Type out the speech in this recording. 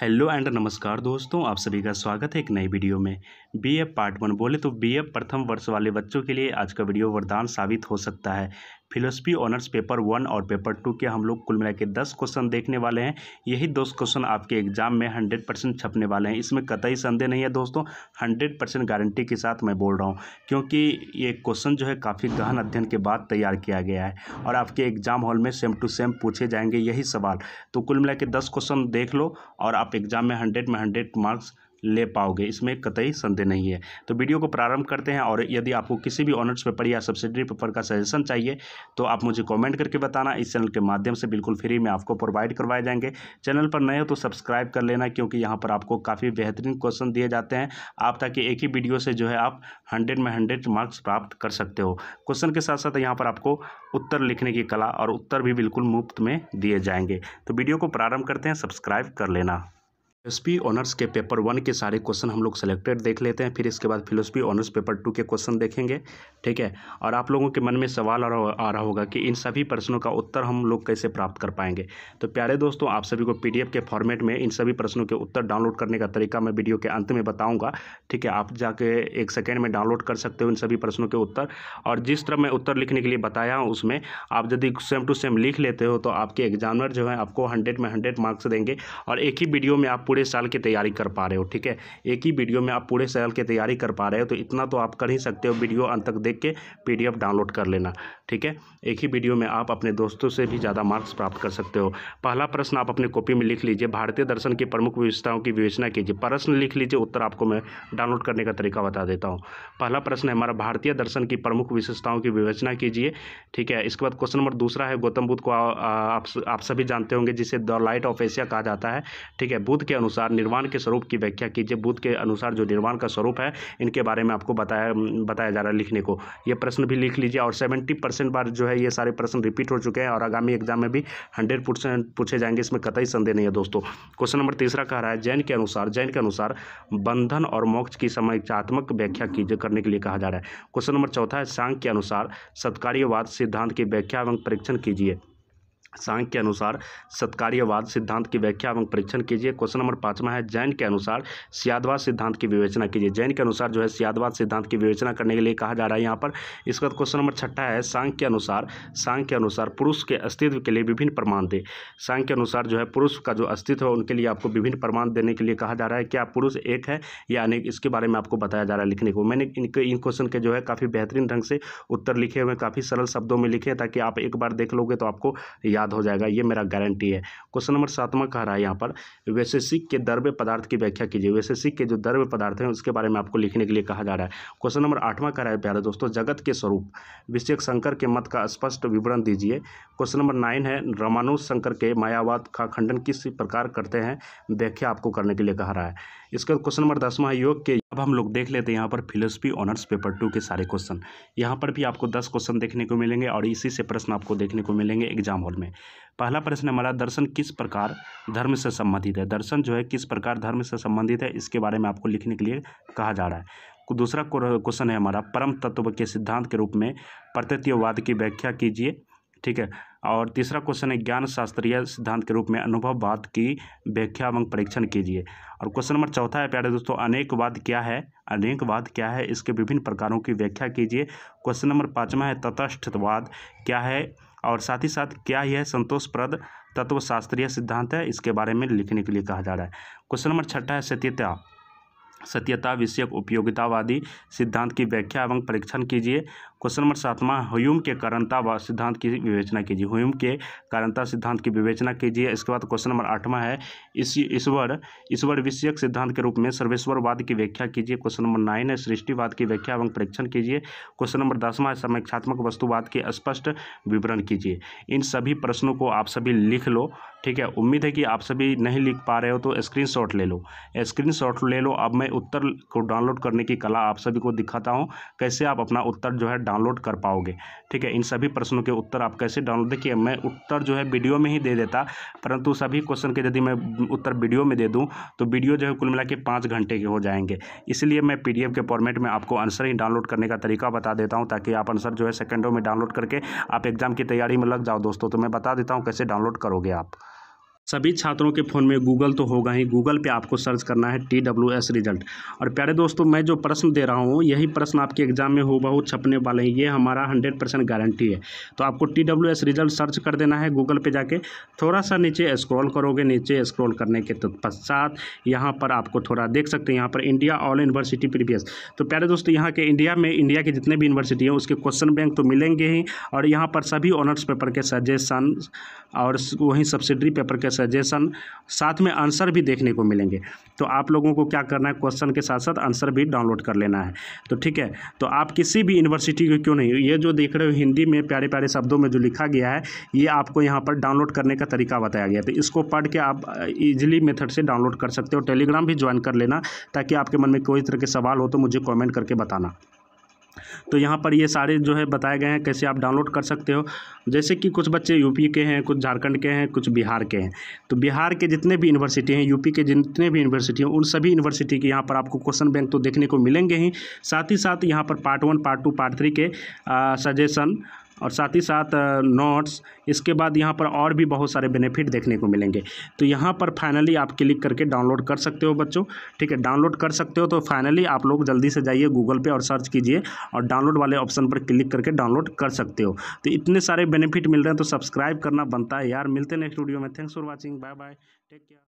hello and नमस्कार दोस्तों आप सभी का स्वागत है एक नई वीडियो में बी एफ पार्ट वन बोले तो बी एफ प्रथम वर्ष वाले बच्चों के लिए आज का वीडियो वरदान साबित हो सकता है फिलोसफी ऑनर्स पेपर वन और पेपर टू के हम लोग कुल मिला के दस क्वेश्चन देखने वाले हैं यही दस क्वेश्चन आपके एग्जाम में हंड्रेड परसेंट छपने वाले हैं इसमें कतई संदेह नहीं है दोस्तों हंड्रेड परसेंट गारंटी के साथ मैं बोल रहा हूँ क्योंकि ये क्वेश्चन जो है काफ़ी गहन अध्ययन के बाद तैयार किया गया है और आपके एग्जाम हॉल में सेम टू सेम पूछे जाएंगे यही सवाल तो कुल मिला के दस क्वेश्चन देख लो और आप एग्जाम में हंड्रेड में हंड्रेड मार्क्स ले पाओगे इसमें कतई संदेह नहीं है तो वीडियो को प्रारंभ करते हैं और यदि आपको किसी भी ऑनर्स पेपर या सब्सिडरी पेपर का सजेशन चाहिए तो आप मुझे कमेंट करके बताना इस चैनल के माध्यम से बिल्कुल फ्री में आपको प्रोवाइड करवाए जाएंगे चैनल पर नए हो तो सब्सक्राइब कर लेना क्योंकि यहाँ पर आपको काफ़ी बेहतरीन क्वेश्चन दिए जाते हैं आप ताकि एक ही वीडियो से जो है आप हंड्रेड में हंड्रेड मार्क्स प्राप्त कर सकते हो क्वेश्चन के साथ साथ यहाँ पर आपको उत्तर लिखने की कला और उत्तर भी बिल्कुल मुफ्त में दिए जाएंगे तो वीडियो को प्रारंभ करते हैं सब्सक्राइब कर लेना फिलोसफी ऑनर्स के पेपर वन के सारे क्वेश्चन हम लोग सेलेक्टेड देख लेते हैं फिर इसके बाद फिलोसफी ऑनर्स पेपर टू के क्वेश्चन देखेंगे ठीक है और आप लोगों के मन में सवाल आ रहा होगा कि इन सभी प्रश्नों का उत्तर हम लोग कैसे प्राप्त कर पाएंगे तो प्यारे दोस्तों आप सभी को पीडीएफ के फॉर्मेट में इन सभी प्रश्नों के उत्तर डाउनलोड करने का तरीका मैं वीडियो के अंत में बताऊँगा ठीक है आप जाके एक सेकेंड में डाउनलोड कर सकते हो इन सभी प्रश्नों के उत्तर और जिस तरह मैं उत्तर लिखने के लिए बताया हूँ उसमें आप यदि सेम टू सेम लिख लेते हो तो आपके एग्जामर जो है आपको हंड्रेड में हंड्रेड मार्क्स देंगे और एक ही वीडियो में आप पूरे साल की तैयारी कर पा रहे हो ठीक है एक ही वीडियो में आप पूरे साल की तैयारी कर पा रहे हो तो इतना तो आप कर ही सकते हो वीडियो अंत तक देख के पी डाउनलोड कर लेना ठीक है एक ही वीडियो में आप अपने दोस्तों से भी ज़्यादा मार्क्स प्राप्त कर सकते हो पहला प्रश्न आप अपने कॉपी में लिख लीजिए भारतीय दर्शन की प्रमुख विशेषताओं की विवेचना कीजिए प्रश्न लिख लीजिए उत्तर आपको मैं डाउनलोड करने का तरीका बता देता हूँ पहला प्रश्न है हमारा भारतीय दर्शन की प्रमुख विशेषताओं की विवेचना कीजिए ठीक है इसके बाद क्वेश्चन नंबर दूसरा है गौतम बुद्ध को आप सभी जानते होंगे जिसे द लाइट ऑफ एशिया कहा जाता है ठीक है बुद्ध के अनुसार निर्वाण के स्वरूप की व्याख्या कीजिए बुद्ध के अनुसार जो निर्वाण का स्वरूप है इनके बारे में आपको बताया बताया जा रहा है लिखने को ये प्रश्न भी लिख लीजिए और सेवेंटी परसेंट बार जो है ये सारे प्रश्न रिपीट हो चुके हैं और आगामी एग्जाम में भी हंड्रेड परसेंट पूछे जाएंगे इसमें कतई संदेह नहीं है दोस्तों क्वेश्चन नंबर तीसरा कह रहा है जैन के अनुसार जैन के अनुसार बंधन और मोक्ष की समयचात्मक व्याख्या कीजिए करने के लिए कहा जा रहा है क्वेश्चन नंबर चौथा है सांग के अनुसार सत्कार्यवाद सिद्धांत की व्याख्या एवं परीक्षण कीजिए सांघ के अनुसार सत्कार्यवाद सिद्धांत की व्याख्या एवं परीक्षण कीजिए क्वेश्चन नंबर पाँचवा है जैन के अनुसार सियादवाद सिद्धांत की विवेचना कीजिए जैन के अनुसार जो है सियादवाद सिद्धांत की विवेचना करने के लिए कहा जा रहा है यहाँ पर इसके बाद तो क्वेश्चन नंबर छठा है सांघ के अनुसार सांघ के अनुसार पुरुष के अस्तित्व के लिए विभिन्न प्रमाण दे सांघ के अनुसार जो है पुरुष का जो अस्तित्व है उनके लिए आपको विभिन्न प्रमाण देने के लिए कहा जा रहा है क्या पुरुष एक है या अनेक इसके बारे में आपको बताया जा रहा है लिखने को मैंने इनके इन क्वेश्चन के जो है काफ़ी बेहतरीन ढंग से उत्तर लिखे हुए काफ़ी सरल शब्दों में लिखे ताकि आप एक बार देख लोगे तो आपको याद याद हो जाएगा ये मेरा गारंटी है क्वेश्चन नंबर सातवां कह रहा है यहाँ पर वैशेषिक के द्रव्य पदार्थ की व्याख्या कीजिए वैशेषिक के जो द्रव्य पदार्थ हैं उसके बारे में आपको लिखने के लिए कहा जा रहा है क्वेश्चन नंबर आठवां कह रहा है प्यारे दोस्तों जगत के स्वरूप विषयक शंकर के मत का स्पष्ट विवरण दीजिए क्वेश्चन नंबर नाइन है रामानुज शंकर के मायावाद का खंडन किस प्रकार करते हैं व्याख्या आपको करने के लिए कहा रहा है इसका क्वेश्चन नंबर दसवां है योग के अब हम लोग देख लेते हैं यहाँ पर फिलोसफी ऑनर्स पेपर टू के सारे क्वेश्चन यहाँ पर भी आपको दस क्वेश्चन देखने को मिलेंगे और इसी से प्रश्न आपको देखने को मिलेंगे एग्जाम हॉल में पहला प्रश्न हमारा दर्शन किस प्रकार धर्म से संबंधित है दर्शन जो है किस प्रकार धर्म से संबंधित है इसके बारे में आपको लिखने के लिए कहा जा रहा है दूसरा क्वेश्चन है हमारा परम तत्व के सिद्धांत के रूप में प्रत्यत्ववाद की व्याख्या कीजिए ठीक है और तीसरा क्वेश्चन है ज्ञान शास्त्रीय सिद्धांत के रूप में अनुभववाद की व्याख्या एवं परीक्षण कीजिए और क्वेश्चन नंबर चौथा है प्यारे दोस्तों अनेकवाद क्या है अनेकवाद क्या है इसके विभिन्न प्रकारों की व्याख्या कीजिए क्वेश्चन नंबर पाँचवा है तटस्थवाद क्या है और साथ ही साथ क्या यह संतोषप्रद तत्वशास्त्रीय सिद्धांत है इसके बारे में लिखने के लिए कहा जा रहा है क्वेश्चन नंबर छठा है सत्यता सत्यता विषयक उपयोगितावादी सिद्धांत की व्याख्या एवं परीक्षण कीजिए क्वेश्चन नंबर सातवां ह्यूम के कारणता व सिद्धांत की विवेचना कीजिए ह्यूम के कारणता सिद्धांत की विवेचना कीजिए इसके बाद क्वेश्चन नंबर आठवां है इस ईश्वर ईश्वर विषयक सिद्धांत के रूप में सर्वेश्वरवाद की व्याख्या कीजिए क्वेश्चन नंबर नाइन है सृष्टिवाद की व्याख्या एवं परीक्षण कीजिए क्वेश्चन नंबर दसवां है समीक्षात्मक वस्तुवाद के स्पष्ट विवरण कीजिए इन सभी प्रश्नों को आप सभी लिख लो ठीक है उम्मीद है कि आप सभी नहीं लिख पा रहे हो तो स्क्रीनशॉट ले लो स्क्रीन ले लो अब मैं उत्तर को डाउनलोड करने की कला आप सभी को दिखाता हूँ कैसे आप अपना उत्तर जो है डाउनलोड कर पाओगे ठीक है इन सभी प्रश्नों के उत्तर आप कैसे डाउनलोड देखिए मैं उत्तर जो है वीडियो में ही दे देता परंतु सभी क्वेश्चन के यदि मैं उत्तर वीडियो में दे दूँ तो वीडियो जो है कुल मिला के पाँच घंटे के हो जाएंगे इसलिए मैं पी के फॉर्मेट में आपको आंसर ही डाउनलोड करने का तरीका बता देता हूँ ताकि आप आंसर जो है सेकेंडों में डाउनलोड करके आप एग्जाम की तैयारी में लग जाओ दोस्तों तो मैं बता देता हूँ कैसे डाउनलोड करोगे आप सभी छात्रों के फ़ोन में गूगल तो होगा ही गूगल पे आपको सर्च करना है टी डब्ल्यू एस रिजल्ट और प्यारे दोस्तों मैं जो प्रश्न दे रहा हूँ यही प्रश्न आपके एग्जाम में हो बहुत छपने वाले हैं ये हमारा हंड्रेड परसेंट गारंटी है तो आपको T W S result search कर देना है गूगल पे जाके थोड़ा सा नीचे स्क्रॉल करोगे नीचे स्क्रॉल करने के तो पश्चात यहाँ पर आपको थोड़ा देख सकते हैं यहाँ पर इंडिया ऑल यूनिवर्सिटी प्रीवियस तो प्यारे दोस्तों यहाँ के इंडिया में इंडिया के जितने भी यूनिवर्सिटी हैं उसके क्वेश्चन बैंक तो मिलेंगे ही और यहाँ पर सभी ऑनर्स पेपर के सजेशन और वहीं सब्सिडरी पेपर के सजेशन साथ में आंसर भी देखने को मिलेंगे तो आप लोगों को क्या करना है क्वेश्चन के साथ साथ आंसर भी डाउनलोड कर लेना है तो ठीक है तो आप किसी भी यूनिवर्सिटी को क्यों नहीं ये जो देख रहे हो हिंदी में प्यारे प्यारे शब्दों में जो लिखा गया है ये आपको यहाँ पर डाउनलोड करने का तरीका बताया गया है तो इसको पढ़ के आप इजिली मेथड से डाउनलोड कर सकते हो टेलीग्राम भी ज्वाइन कर लेना ताकि आपके मन में कोई तरह के सवाल हो तो मुझे कॉमेंट करके बताना तो यहाँ पर ये सारे जो है बताए गए हैं कैसे आप डाउनलोड कर सकते हो जैसे कि कुछ बच्चे यूपी के हैं कुछ झारखंड के हैं कुछ बिहार के हैं तो बिहार के जितने भी यूनिवर्सिटी हैं यूपी के जितने भी यूनिवर्सिटी हैं उन सभी यूनिवर्सिटी के यहाँ पर आपको क्वेश्चन बैंक तो देखने को मिलेंगे ही साथ ही साथ यहाँ पर part one part two part three के सजेशन और साथ ही साथ नोट्स इसके बाद यहाँ पर और भी बहुत सारे बेनिफिट देखने को मिलेंगे तो यहाँ पर फाइनली आप क्लिक करके डाउनलोड कर सकते हो बच्चों ठीक है डाउनलोड कर सकते हो तो फाइनली आप लोग जल्दी से जाइए गूगल पे और सर्च कीजिए और डाउनलोड वाले ऑप्शन पर क्लिक करके डाउनलोड कर सकते हो तो इतने सारे बेनिफिट मिल रहे हैं तो सब्सक्राइब करना बनता है यार मिलते नेक्स्ट वीडियो में thanks for watching bye bye take care